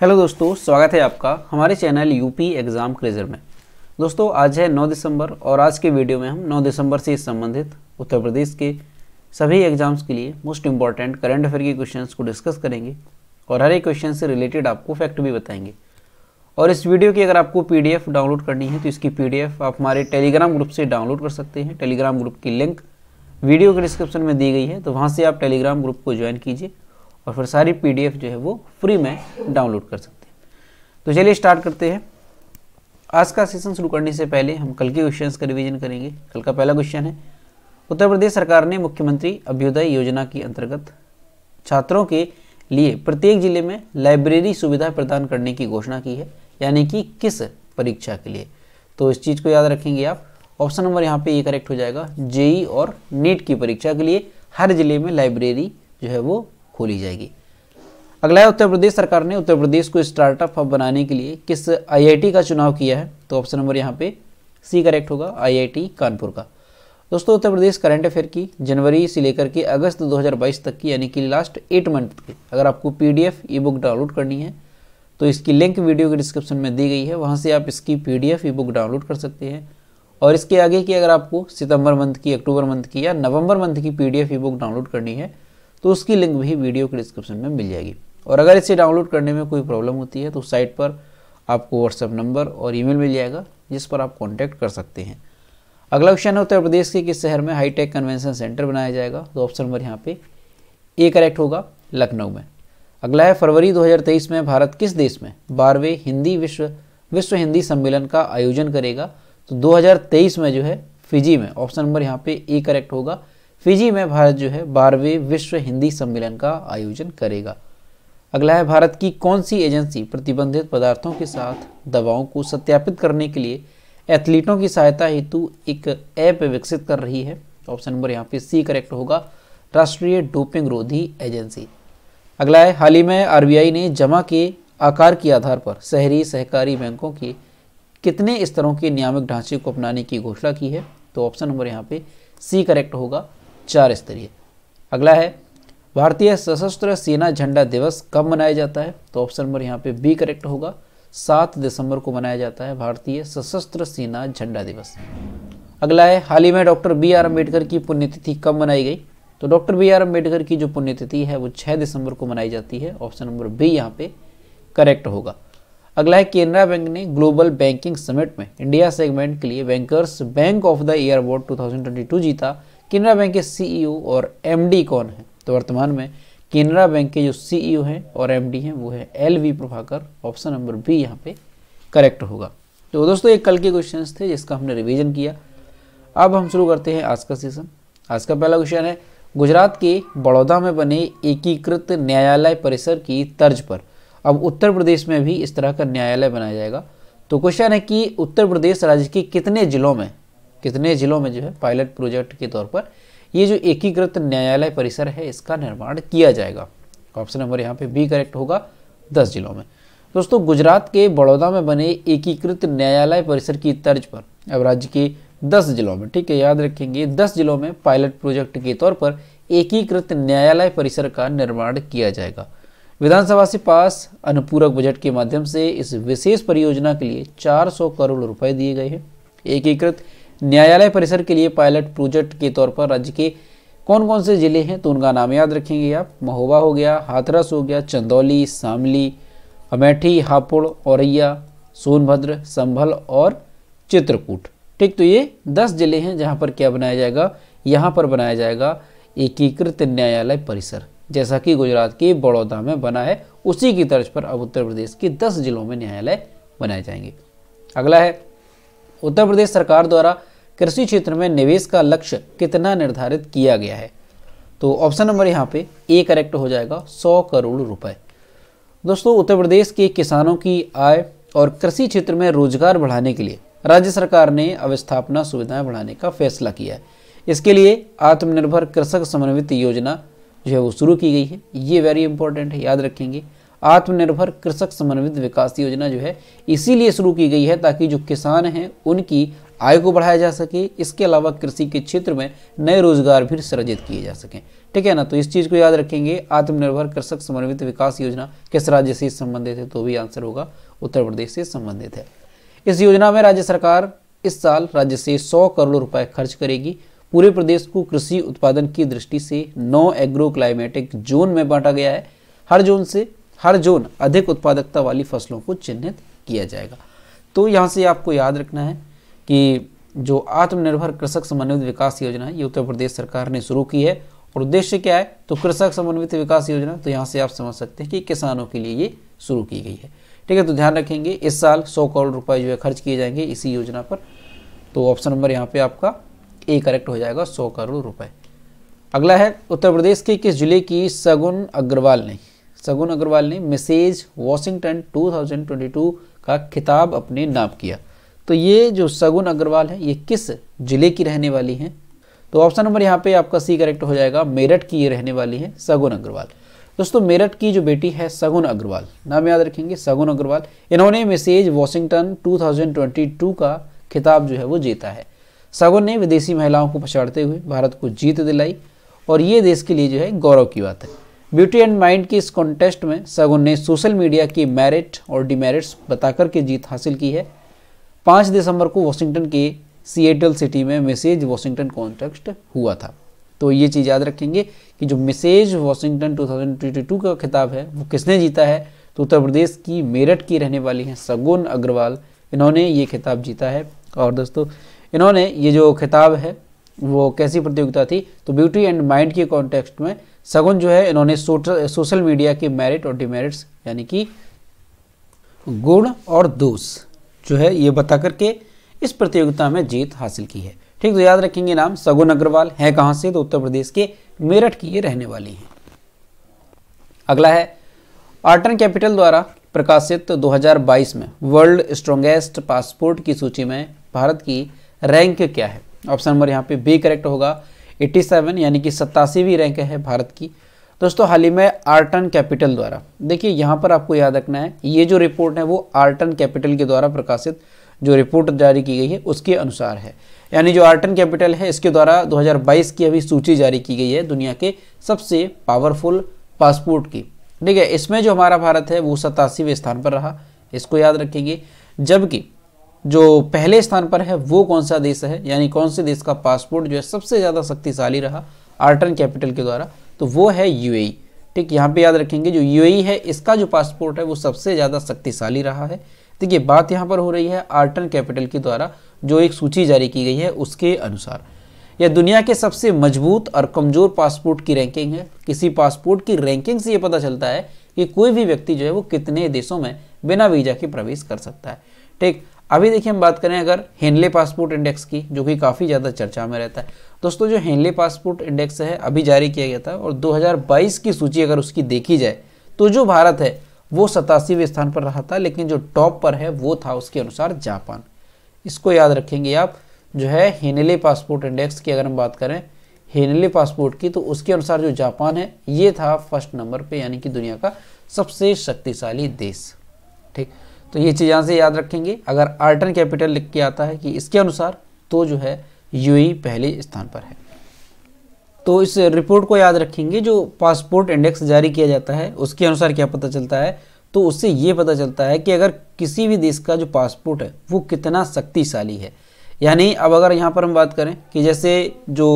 Hello दोस्तों स्वागत है आपका हमारे चैनल यूपी एग्ज़ाम क्रेजर में दोस्तों आज है 9 दिसंबर और आज के वीडियो में हम 9 दिसंबर से संबंधित उत्तर प्रदेश के सभी एग्ज़ाम्स के लिए मोस्ट इंपॉर्टेंट करंट अफेयर के क्वेश्चंस को डिस्कस करेंगे और हर एक क्वेश्चन से रिलेटेड आपको फैक्ट भी बताएंगे और इस वीडियो की अगर आपको पी डाउनलोड करनी है तो इसकी पी आप हमारे टेलीग्राम ग्रुप से डाउनलोड कर सकते हैं टेलीग्राम ग्रुप की लिंक वीडियो के डिस्क्रिप्शन में दी गई है तो वहाँ से आप टेलीग्राम ग्रुप को ज्वाइन कीजिए और फिर सारी पी जो है वो फ्री में डाउनलोड कर सकते हैं तो चलिए स्टार्ट करते हैं आज का सेशन शुरू करने से पहले हम कल के क्वेश्चंस का रिवीजन करेंगे कल का पहला क्वेश्चन है उत्तर प्रदेश सरकार ने मुख्यमंत्री अभ्युदय योजना के अंतर्गत छात्रों के लिए प्रत्येक जिले में लाइब्रेरी सुविधा प्रदान करने की घोषणा की है यानी कि किस परीक्षा के लिए तो इस चीज़ को याद रखेंगे आप ऑप्शन नंबर यहाँ पे ये करेक्ट हो जाएगा जेई और नीट की परीक्षा के लिए हर जिले में लाइब्रेरी जो है वो खोली जाएगी अगला है उत्तर प्रदेश सरकार ने उत्तर प्रदेश को स्टार्टअप हब बनाने के लिए किस आईआईटी का चुनाव किया है तो ऑप्शन नंबर यहाँ पे सी करेक्ट होगा आईआईटी कानपुर का दोस्तों उत्तर प्रदेश करंट अफेयर की जनवरी से लेकर के अगस्त 2022 तक की यानी कि लास्ट एट मंथ की अगर आपको P D F e book download करनी है तो इसकी लिंक वीडियो के डिस्क्रिप्शन में दी गई है वहाँ से आप इसकी P D F e book download कर सकते हैं और इसके आगे की अगर आपको सितंबर मंथ की अक्टूबर मंथ की या नवंबर मंथ की P D F e book download करनी है तो उसकी लिंक भी वीडियो के डिस्क्रिप्शन में मिल जाएगी और अगर इसे डाउनलोड करने में कोई प्रॉब्लम होती है तो साइट पर आपको व्हाट्सएप नंबर और ईमेल मिल जाएगा जिस पर आप कॉन्टैक्ट कर सकते हैं अगला क्वेश्चन है उत्तर प्रदेश के किस शहर में हाईटेक कन्वेंशन सेंटर बनाया जाएगा तो ऑप्शन नंबर यहाँ पे ए करेक्ट होगा लखनऊ में अगला है फरवरी 2023 में भारत किस देश में बारहवें हिंदी विश्व विश्व हिंदी सम्मेलन का आयोजन करेगा तो 2023 में जो है फिजी में ऑप्शन नंबर यहाँ पे ए करेक्ट होगा फिजी में भारत जो है बारहवें विश्व हिंदी सम्मेलन का आयोजन करेगा अगला है भारत की कौन सी एजेंसी प्रतिबंधित पदार्थों के साथ दवाओं को सत्यापित करने के लिए एथलीटों की सहायता हेतु एक ऐप विकसित कर रही है ऑप्शन नंबर यहाँ पे सी करेक्ट होगा राष्ट्रीय डोपिंग रोधी एजेंसी अगला है हाल ही में आरबीआई ने जमा के आकार के आधार पर शहरी सहकारी बैंकों के कितने स्तरों के नियामक ढांचे को अपनाने की घोषणा की है तो ऑप्शन नंबर यहाँ पे सी करेक्ट होगा चार स्तरीय अगला है भारतीय सशस्त्र सेना झंडा दिवस कब मनाया जाता है तो ऑप्शन नंबर यहाँ पे बी करेक्ट होगा सात दिसंबर को मनाया जाता है भारतीय सशस्त्र सेना झंडा दिवस अगला है हाल ही में डॉक्टर बी आर अम्बेडकर की पुण्यतिथि कब मनाई गई तो डॉक्टर बी आर अम्बेडकर की जो पुण्यतिथि है वो छः दिसंबर को मनाई जाती है ऑप्शन नंबर बी यहाँ पे करेक्ट होगा अगला है केनरा बैंक ने ग्लोबल बैंकिंग समिट में इंडिया सेगमेंट के लिए bankers bank of the year award too जीता केनरा बैंक के सीईओ e और एमडी कौन है तो वर्तमान में केनरा बैंक के जो सीईओ e हैं और एमडी हैं वो है L V Prabhakar option number B यहाँ पे करेक्ट होगा तो दोस्तों ये कल के क्वेश्चन थे जिसका हमने रिविजन किया अब हम शुरू करते हैं आज का सेशन आज का पहला क्वेश्चन है गुजरात के बड़ौदा में बने एकीकृत न्यायालय परिसर की तर्ज पर अब उत्तर प्रदेश में भी इस तरह का न्यायालय बनाया जाएगा तो क्वेश्चन है कि उत्तर प्रदेश राज्य के कितने जिलों में कितने जिलों में जो है पायलट प्रोजेक्ट के तौर पर ये जो एकीकृत न्यायालय परिसर है इसका निर्माण किया जाएगा ऑप्शन नंबर यहाँ पे बी करेक्ट होगा दस जिलों में दोस्तों गुजरात के बड़ौदा में बने एकीकृत न्यायालय परिसर की तर्ज पर अब राज्य के दस जिलों में ठीक है याद रखेंगे दस जिलों में पायलट प्रोजेक्ट के तौर पर एकीकृत न्यायालय परिसर का निर्माण किया जाएगा विधानसभा से पास अनुपूरक बजट के माध्यम से इस विशेष परियोजना के लिए 400 करोड़ रुपए दिए गए हैं एकीकृत एक न्यायालय परिसर के लिए पायलट प्रोजेक्ट के तौर पर राज्य के कौन कौन से ज़िले हैं तो उनका नाम याद रखेंगे आप महोबा हो गया हाथरस हो गया चंदौली शामली अमेठी हापुड़ औरैया सोनभद्र संभल और चित्रकूट ठीक तो ये दस ज़िले हैं जहाँ पर क्या बनाया जाएगा यहाँ पर बनाया जाएगा एकीकृत न्यायालय परिसर जैसा कि गुजरात के बड़ौदा में बना है उसी की तर्ज पर अब उत्तर प्रदेश के दस जिलों में न्यायालय बनाए जाएंगे अगला है उत्तर प्रदेश सरकार द्वारा कृषि क्षेत्र में निवेश का लक्ष्य कितना निर्धारित किया गया है तो ऑप्शन नंबर यहाँ पे ए करेक्ट हो जाएगा सौ करोड़ रुपए दोस्तों उत्तर प्रदेश के किसानों की आय और कृषि क्षेत्र में रोजगार बढ़ाने के लिए राज्य सरकार ने अवस्थापना सुविधाएं बढ़ाने का फैसला किया है इसके लिए आत्मनिर्भर कृषक समन्वित योजना जो है वो शुरू की गई है ये वेरी इंपॉर्टेंट है याद रखेंगे आत्मनिर्भर कृषक समन्वित विकास योजना जो है इसीलिए शुरू की गई है ताकि जो किसान हैं उनकी आय को बढ़ाया जा सके इसके अलावा कृषि के क्षेत्र में नए रोजगार भी सृजित किए जा सकें ठीक है ना तो इस चीज़ को याद रखेंगे आत्मनिर्भर कृषक समन्वित विकास योजना किस राज्य से संबंधित है तो भी आंसर होगा उत्तर प्रदेश से संबंधित है इस योजना में राज्य सरकार इस साल राज्य से सौ करोड़ रुपए खर्च करेगी पूरे प्रदेश को कृषि उत्पादन की दृष्टि से नौ एग्रो क्लाइमेटिक जोन में बांटा गया है हर जोन से हर जोन अधिक उत्पादकता वाली फसलों को चिन्हित किया जाएगा तो यहाँ से आपको याद रखना है कि जो आत्मनिर्भर कृषक समन्वित विकास योजना है ये उत्तर प्रदेश सरकार ने शुरू की है और उद्देश्य क्या है तो कृषक समन्वित विकास योजना तो यहाँ से आप समझ सकते हैं कि किसानों के लिए ये शुरू की गई है ठीक है तो ध्यान रखेंगे इस साल सौ करोड़ रुपए जो है खर्च किए जाएंगे इसी योजना पर तो ऑप्शन नंबर यहाँ पे आपका ए करेक्ट हो जाएगा सौ करोड़ रुपए अगला है उत्तर प्रदेश के किस जिले की सगुन अग्रवाल ने सगुन अग्रवाल ने मिसेज वॉशिंगटन टू का खिताब अपने नाम किया तो ये जो सगुन अग्रवाल है ये किस जिले की रहने वाली हैं तो ऑप्शन नंबर यहाँ पे आपका सी करेक्ट हो जाएगा मेरठ की ये रहने वाली है सगुन अग्रवाल दोस्तों मेरठ की जो बेटी है सगुन अग्रवाल नाम याद रखेंगे सगुन अग्रवाल इन्होंने मैसेज वॉशिंगटन टू का खिताब जो है वो जीता है सगुन ने विदेशी महिलाओं को पछाड़ते हुए भारत को जीत दिलाई और ये देश के लिए जो है गौरव की बात है ब्यूटी एंड माइंड के इस कॉन्टेस्ट में सगुन ने सोशल मीडिया की मेरिट और डिमेरिट्स बताकर के जीत हासिल की है पाँच दिसंबर को वॉशिंगटन के सिएटल सिटी में मैसेज वॉशिंगटन कॉन्ट्रैक्ट हुआ था तो ये चीज़ याद रखेंगे कि जो मैसेज वॉशिंगटन 2022 का खिताब है वो किसने जीता है तो उत्तर प्रदेश की मेरठ की रहने वाली हैं सगुन अग्रवाल इन्होंने ये खिताब जीता है और दोस्तों इन्होंने ये जो खिताब है वो कैसी प्रतियोगिता थी तो ब्यूटी एंड माइंड के कॉन्टेक्स्ट में सगुन जो है इन्होंने सोशल मीडिया के मेरिट और डिमेरिट्स यानी कि गुण और दोष जो है ये बता करके इस प्रतियोगिता में जीत हासिल की है ठीक तो याद रखेंगे नाम सगुन अग्रवाल है कहां से तो उत्तर प्रदेश के मेरठ की ये रहने वाली हैं अगला है आर्टन कैपिटल द्वारा प्रकाशित 2022 में वर्ल्ड स्ट्रॉन्गेस्ट पासपोर्ट की सूची में भारत की रैंक क्या है ऑप्शन नंबर यहाँ पे बी करेक्ट होगा 87 यानी कि सत्तासीवीं रैंक है भारत की दोस्तों हाल ही में आर्टन कैपिटल द्वारा देखिए यहाँ पर आपको याद रखना है ये जो रिपोर्ट है वो आर्टन कैपिटल के द्वारा प्रकाशित जो रिपोर्ट जारी की गई है उसके अनुसार है यानी जो आर्टन कैपिटल है इसके द्वारा 2022 की अभी सूची जारी की गई है दुनिया के सबसे पावरफुल पासपोर्ट की ठीक है इसमें जो हमारा भारत है वो सतासीवें स्थान पर रहा इसको याद रखेंगे जबकि जो पहले स्थान पर है वो कौन सा देश है यानी कौन से देश का पासपोर्ट जो है सबसे ज़्यादा शक्तिशाली रहा आर्टन कैपिटल के द्वारा तो वो है यूएई e। ठीक यहाँ पे याद रखेंगे जो यूएई e है इसका जो पासपोर्ट है वो सबसे ज़्यादा शक्तिशाली रहा है देखिए बात यहाँ पर हो रही है आर्टन कैपिटल के द्वारा जो एक सूची जारी की गई है उसके अनुसार यह दुनिया के सबसे मजबूत और कमज़ोर पासपोर्ट की रैंकिंग है किसी पासपोर्ट की रैंकिंग से ये पता चलता है कि कोई भी व्यक्ति जो है वो कितने देशों में बिना वीज़ा के प्रवेश कर सकता है ठीक अभी देखिए हम बात करें अगर हेनले पासपोर्ट इंडेक्स की जो कि काफ़ी ज़्यादा चर्चा में रहता है दोस्तों जो हेनले पासपोर्ट इंडेक्स है अभी जारी किया गया था और 2022 की सूची अगर उसकी देखी जाए तो जो भारत है वो सतासीवें स्थान पर रहा था लेकिन जो टॉप पर है वो था उसके अनुसार जापान इसको याद रखेंगे आप जो है हेनले पासपोर्ट इंडेक्स की अगर हम बात करें हेनले पासपोर्ट की तो उसके अनुसार जो जापान है ये था फर्स्ट नंबर पर यानी कि दुनिया का सबसे शक्तिशाली देश ठीक तो ये चीज़ यहाँ से याद रखेंगे अगर आर्टन कैपिटल लिख के आता है कि इसके अनुसार तो जो है यूएई e पहले स्थान पर है तो इस रिपोर्ट को याद रखेंगे जो पासपोर्ट इंडेक्स जारी किया जाता है उसके अनुसार क्या पता चलता है तो उससे ये पता चलता है कि अगर किसी भी देश का जो पासपोर्ट है वो कितना शक्तिशाली है यानी अब अगर यहाँ पर हम बात करें कि जैसे जो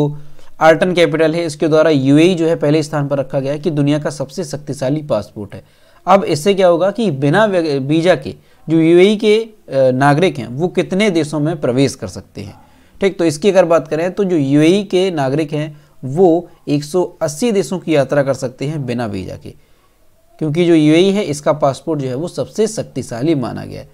आर्टन कैपिटल है इसके द्वारा यूएई e जो है पहले स्थान पर रखा गया है कि दुनिया का सबसे शक्तिशाली पासपोर्ट है अब इससे क्या होगा कि बिना वीज़ा के जो यूएई के नागरिक हैं वो कितने देशों में प्रवेश कर सकते हैं ठीक तो इसकी अगर बात करें तो जो यूएई के नागरिक हैं वो 180 देशों की यात्रा कर सकते हैं बिना वीज़ा के क्योंकि जो यूएई है इसका पासपोर्ट जो है वो सबसे शक्तिशाली माना गया है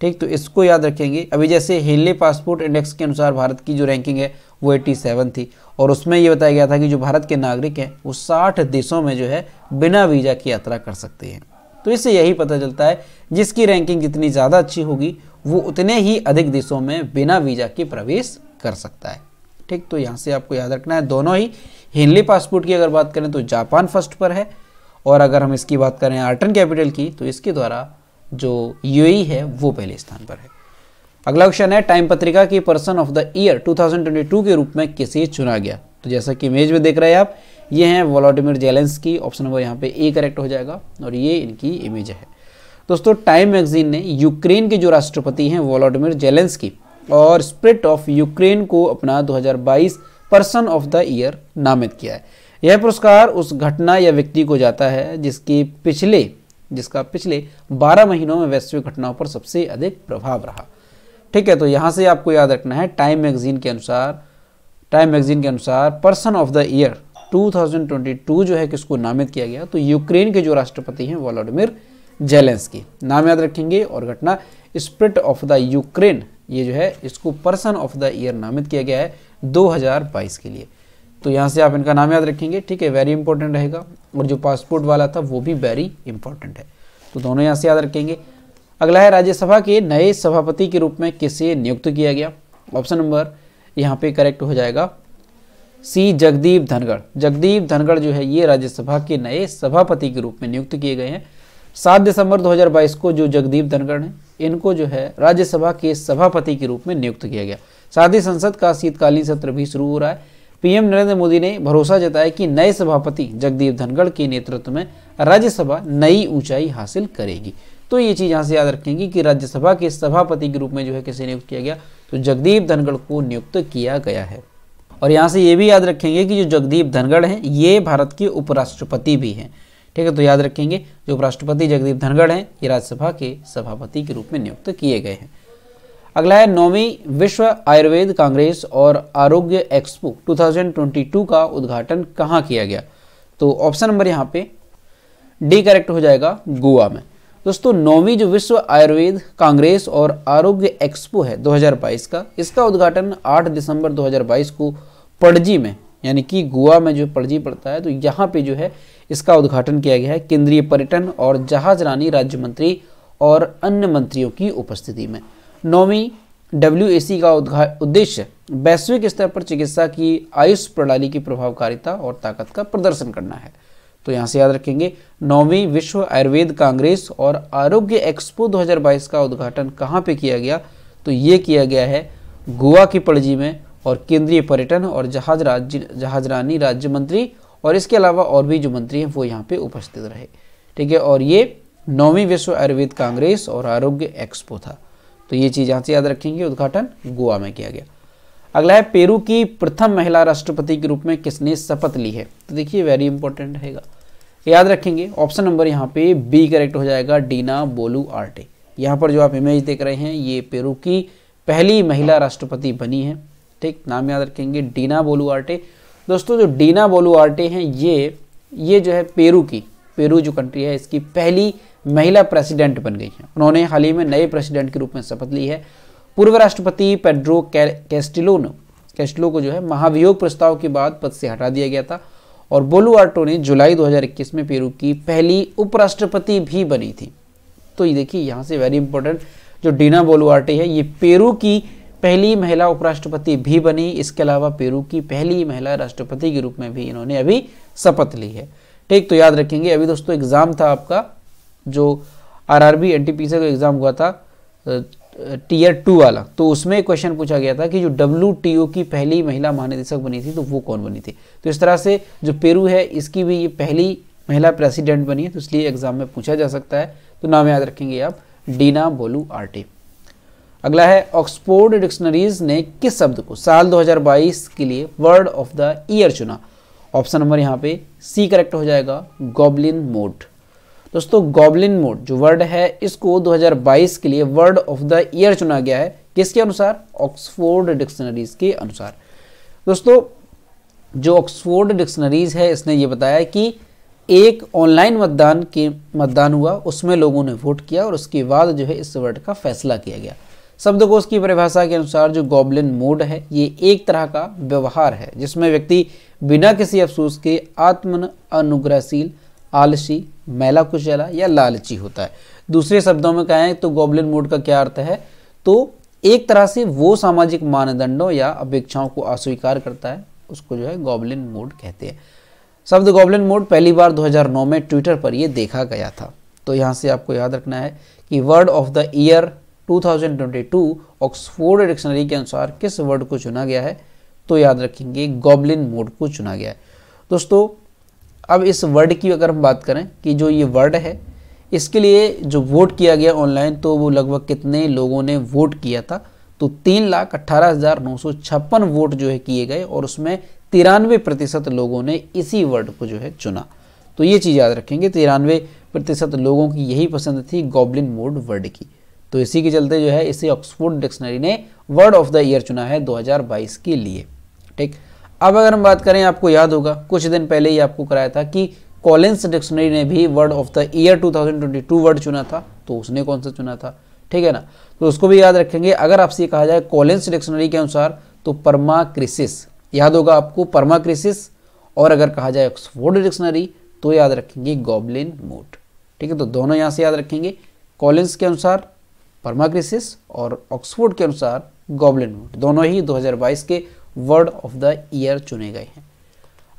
ठीक तो इसको याद रखेंगे अभी जैसे हेले पासपोर्ट इंडेक्स के अनुसार भारत की जो रैंकिंग है वो एट्टी सेवन थी और उसमें ये बताया गया था कि जो भारत के नागरिक हैं वो साठ देशों में जो है बिना वीज़ा की यात्रा कर सकते हैं तो इससे यही पता चलता है जिसकी रैंकिंग जितनी ज़्यादा अच्छी होगी वो उतने ही अधिक देशों में बिना वीज़ा के प्रवेश कर सकता है ठीक तो यहाँ से आपको याद रखना है दोनों ही हिनली पासपोर्ट की अगर बात करें तो जापान फर्स्ट पर है और अगर हम इसकी बात करें आर्टन कैपिटल की तो इसके द्वारा जो यू e है वो पहले स्थान पर है अगला क्वेश्चन है टाइम पत्रिका की पर्सन ऑफ द ईयर 2022 के रूप में किसे चुना गया तो जैसा कि इमेज में देख रहे हैं आप ये हैं जेलेंस की ऑप्शन नंबर यहाँ पे ए करेक्ट हो जाएगा और ये इनकी इमेज है दोस्तों टाइम मैगजीन ने यूक्रेन के जो राष्ट्रपति हैं जेलेंस की और स्प्रिट ऑफ यूक्रेन को अपना 2022 पर्सन ऑफ द ईयर नामित किया है यह पुरस्कार उस घटना या व्यक्ति को जाता है जिसकी पिछले जिसका पिछले 12 महीनों में वैश्विक घटनाओं पर सबसे अधिक प्रभाव रहा ठीक है तो यहाँ से आपको याद रखना है टाइम मैगजीन के अनुसार टाइम मैगजीन के अनुसार पर्सन ऑफ द ईयर 2022 जो है किसको नामित किया गया तो यूक्रेन के जो राष्ट्रपति हैं वोलोडिमिर जेलेंस की नाम याद रखेंगे और घटना स्प्रिट ऑफ द यूक्रेन ये जो है इसको पर्सन ऑफ द ईयर नामित किया गया है 2022 के लिए तो यहाँ से आप इनका नाम याद रखेंगे ठीक है वेरी इंपॉर्टेंट रहेगा और जो पासपोर्ट वाला था वो भी वेरी इंपॉर्टेंट है तो दोनों यहाँ से याद रखेंगे अगला है राज्यसभा के नए सभापति के रूप में किसे नियुक्त किया गया ऑप्शन नंबर यहाँ पे करेक्ट हो जाएगा सी जगदीप धनगढ़ जगदीप धनगढ़ जो है ये राज्यसभा के नए सभापति के रूप में नियुक्त किए गए हैं सात दिसंबर 2022 को जो जगदीप धनगढ़ हैं इनको जो है राज्यसभा के सभापति के रूप में नियुक्त किया गया साथ ही संसद का शीतकालीन सत्र भी शुरू हो रहा है पीएम नरेंद्र मोदी ने भरोसा जताया कि नए सभापति जगदीप धनगढ़ के नेतृत्व में राज्यसभा नई ऊंचाई हासिल करेगी तो ये चीज़ यहाँ से याद रखेंगे कि राज्यसभा के सभापति के रूप में जो है किसे नियुक्त किया गया तो जगदीप धनगढ़ को नियुक्त किया गया है और यहाँ से ये भी याद रखेंगे कि जो जगदीप धनगढ़ हैं ये भारत के उपराष्ट्रपति भी हैं ठीक है तो याद रखेंगे जो उपराष्ट्रपति जगदीप धनगढ़ हैं ये राज्यसभा के सभापति के रूप में नियुक्त किए गए हैं अगला है नौवीं विश्व आयुर्वेद कांग्रेस और आरोग्य एक्सपो 2022 का उद्घाटन कहाँ किया गया तो ऑप्शन नंबर यहाँ पे डी करेक्ट हो जाएगा गोवा में दोस्तों नौवीं जो विश्व आयुर्वेद कांग्रेस और आरोग्य एक्सपो है 2022 का इसका उद्घाटन 8 दिसंबर 2022 को पणजी में यानी कि गोवा में जो पणजी पड़ता है तो यहाँ पे जो है इसका उद्घाटन किया गया है केंद्रीय पर्यटन और जहाज रानी राज्य मंत्री और अन्य मंत्रियों की उपस्थिति में नौवीं डब्ल्यू का उद्देश्य वैश्विक स्तर पर चिकित्सा की आयुष प्रणाली की प्रभावकारिता और ताकत का प्रदर्शन करना है तो यहाँ से याद रखेंगे नौवीं विश्व आयुर्वेद कांग्रेस और आरोग्य एक्सपो 2022 का उद्घाटन कहाँ पे किया गया तो ये किया गया है गोवा की पणजी में और केंद्रीय पर्यटन और जहाज राज्य जहाजरानी राज्य मंत्री और इसके अलावा और भी जो मंत्री हैं वो यहाँ पे उपस्थित रहे ठीक है और ये नौवीं विश्व आयुर्वेद कांग्रेस और आरोग्य एक्सपो था तो ये चीज़ यहाँ से याद रखेंगे उद्घाटन गोवा में किया गया अगला है पेरू की प्रथम महिला राष्ट्रपति के रूप में किसने शपथ ली है तो देखिए वेरी इंपॉर्टेंट रहेगा याद रखेंगे ऑप्शन नंबर यहाँ पे बी करेक्ट हो जाएगा डीना बोलू आर्टे यहाँ पर जो आप इमेज देख रहे हैं ये पेरू की पहली महिला राष्ट्रपति बनी है ठीक नाम याद रखेंगे डीना बोलू आर्टे दोस्तों जो डीना बोलू आर्टे हैं ये ये जो है पेरू की पेरू जो कंट्री है इसकी पहली महिला प्रेसिडेंट बन गई है उन्होंने हाल ही में नए प्रेसिडेंट के रूप में शपथ ली है पूर्व राष्ट्रपति पेड्रो कैस्टिलोनो कैस्टिलो को जो है महाभियोग प्रस्ताव के बाद पद से हटा दिया गया था और बोलुआर्टो ने जुलाई 2021 में पेरू की पहली उपराष्ट्रपति भी बनी थी तो ये देखिए यहाँ से वेरी इंपॉर्टेंट जो डीना बोलुआर्टे है ये पेरू की पहली महिला उपराष्ट्रपति भी बनी इसके अलावा पेरू की पहली महिला राष्ट्रपति के रूप में भी इन्होंने अभी शपथ ली है ठीक तो याद रखेंगे अभी दोस्तों एग्ज़ाम था आपका जो आरआरबी एनटीपीसी का एग्ज़ाम हुआ था टीयर टू वाला तो उसमें क्वेश्चन पूछा गया था कि जो डब्ल्यू की पहली महिला महानिदेशक बनी थी तो वो कौन बनी थी तो इस तरह से जो पेरू है इसकी भी ये पहली महिला प्रेसिडेंट बनी है तो इसलिए एग्जाम में पूछा जा सकता है तो नाम याद रखेंगे आप डीना बोलू आर्टी अगला है ऑक्सफोर्ड डिक्शनरीज ने किस शब्द को साल 2022 के लिए वर्ड ऑफ द ईयर चुना ऑप्शन नंबर यहाँ पे सी करेक्ट हो जाएगा गॉबलिन मोड दोस्तों गॉबलिन मोड जो वर्ड है इसको 2022 के लिए वर्ड ऑफ द ईयर चुना गया है किसके अनुसार ऑक्सफोर्ड डिक्शनरीज के अनुसार दोस्तों जो ऑक्सफोर्ड डिक्शनरीज है इसने ये बताया कि एक ऑनलाइन मतदान के मतदान हुआ उसमें लोगों ने वोट किया और उसके बाद जो है इस वर्ड का फैसला किया गया शब्दकोश की परिभाषा के अनुसार जो गॉबलिन मोड है ये एक तरह का व्यवहार है जिसमें व्यक्ति बिना किसी अफसोस के आत्मन अनुग्रहशील आलसी मैला कुचैला या लालची होता है दूसरे शब्दों में कहें तो गॉबलिन मोड का क्या अर्थ है तो एक तरह से वो सामाजिक मानदंडों या अपेक्षाओं को अस्वीकार करता है उसको जो है गॉबलिन मोड कहते हैं शब्द गॉबलिन मोड पहली बार 2009 में ट्विटर पर यह देखा गया था तो यहाँ से आपको याद रखना है कि word of the year 2022 Oxford dictionary के अनुसार किस वर्ड को चुना गया है तो याद रखेंगे गॉबलिन मोड को चुना गया है दोस्तों अब इस वर्ड की अगर हम बात करें कि जो ये वर्ड है इसके लिए जो वोट किया गया ऑनलाइन तो वो लगभग कितने लोगों ने वोट किया था तो तीन लाख अट्ठारह हज़ार नौ सौ छप्पन वोट जो है किए गए और उसमें तिरानवे प्रतिशत लोगों ने इसी वर्ड को जो है चुना तो ये चीज़ याद रखेंगे तिरानवे प्रतिशत लोगों की यही पसंद थी गॉबलिन मोड वर्ड की तो इसी के चलते जो है इसे ऑक्सफोर्ड डिक्शनरी ने वर्ड ऑफ द ईयर चुना है 2022 के लिए ठीक अब अगर हम बात करें आपको याद होगा कुछ दिन पहले ही आपको कराया था कि कॉलेंस डिक्शनरी ने भी word of the year 2022 word चुना था तो उसने कौन सा चुना था ठीक है ना तो उसको भी याद रखेंगे अगर आपसे कहा जाए कॉलिंस डिक्शनरी के अनुसार तो परमाक्रिसिस याद होगा आपको परमाक्रिसिस और अगर कहा जाए ऑक्सफोर्ड डिक्शनरी तो याद रखेंगे गॉबलिन मोट ठीक है तो दोनों यहाँ से याद रखेंगे कॉलेंस के अनुसार परमाक्रिसिस और ऑक्सफोर्ड के अनुसार गॉबलिन मोट दोनों ही दो के वर्ड ऑफ द ईयर चुने गए हैं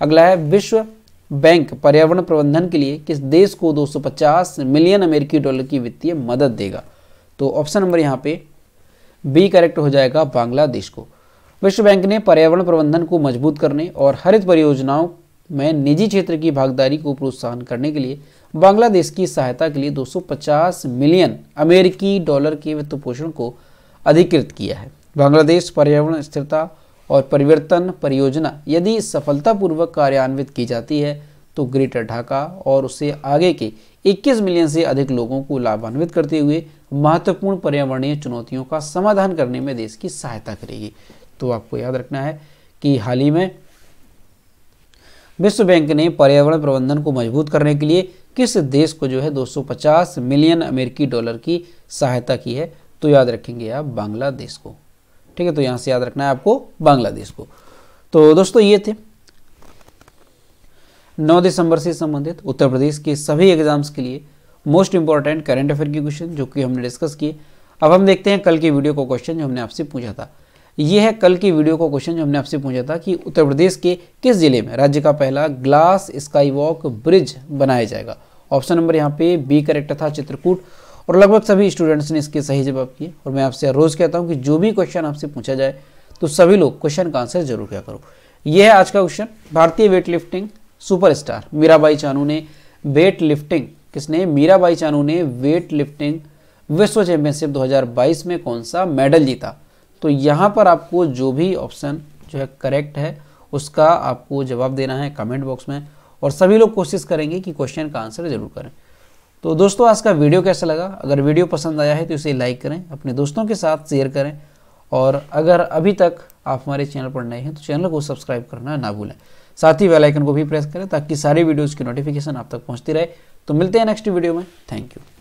अगला है विश्व बैंक पर्यावरण प्रबंधन के लिए किस देश को 250 मिलियन अमेरिकी डॉलर की वित्तीय मदद देगा तो ऑप्शन नंबर यहाँ पे बी करेक्ट हो जाएगा बांग्लादेश को विश्व बैंक ने पर्यावरण प्रबंधन को मजबूत करने और हरित परियोजनाओं में निजी क्षेत्र की भागीदारी को प्रोत्साहन करने के लिए बांग्लादेश की सहायता के लिए 250 मिलियन अमेरिकी डॉलर के वित्त पोषण को अधिकृत किया है बांग्लादेश पर्यावरण स्थिरता और परिवर्तन परियोजना यदि सफलतापूर्वक कार्यान्वित की जाती है तो ग्रेटर ढाका और उससे आगे के 21 मिलियन से अधिक लोगों को लाभान्वित करते हुए महत्वपूर्ण पर्यावरणीय चुनौतियों का समाधान करने में देश की सहायता करेगी तो आपको याद रखना है कि हाल ही में विश्व बैंक ने पर्यावरण प्रबंधन को मजबूत करने के लिए किस देश को जो है 250 मिलियन अमेरिकी डॉलर की सहायता की है तो याद रखेंगे आप बांग्लादेश को ठीक है तो यहाँ से याद रखना है आपको बांग्लादेश को तो दोस्तों ये थे 9 दिसंबर से संबंधित उत्तर प्रदेश के सभी एग्जाम्स के लिए मोस्ट इंपॉर्टेंट करंट अफेयर के क्वेश्चन जो कि हमने डिस्कस किए अब हम देखते हैं कल की वीडियो को क्वेश्चन जो हमने आपसे पूछा था यह है कल की वीडियो को क्वेश्चन जो हमने आपसे पूछा था कि उत्तर प्रदेश के किस जिले में राज्य का पहला ग्लास स्काई वॉक ब्रिज बनाया जाएगा ऑप्शन नंबर यहाँ पे बी करेक्ट था चित्रकूट और लगभग सभी स्टूडेंट्स ने इसके सही जवाब किए और मैं आपसे रोज़ कहता हूँ कि जो भी क्वेश्चन आपसे पूछा जाए तो सभी लोग क्वेश्चन का आंसर जरूर क्या करो यह है आज का क्वेश्चन भारतीय weight lifting superstar Mirabai Chanu ने वेट लिफ्टिंग किसने मीराबाई चानू ने वेट लिफ्टिंग विश्व चैंपियनशिप 2022 में कौन सा मेडल जीता तो यहां पर आपको जो भी ऑप्शन जो है करेक्ट है उसका आपको जवाब देना है कमेंट बॉक्स में और सभी लोग कोशिश करेंगे कि क्वेश्चन का आंसर जरूर करें तो दोस्तों आज का वीडियो कैसा लगा अगर वीडियो पसंद आया है तो इसे लाइक करें अपने दोस्तों के साथ शेयर करें और अगर अभी तक आप हमारे चैनल पर नए हैं तो चैनल को सब्सक्राइब करना ना भूलें साथ ही वेलाइकन आइकन को भी प्रेस करें ताकि सारी वीडियोज़ की नोटिफिकेशन आप तक पहुँचती रहे तो मिलते हैं नेक्स्ट वीडियो में थैंक यू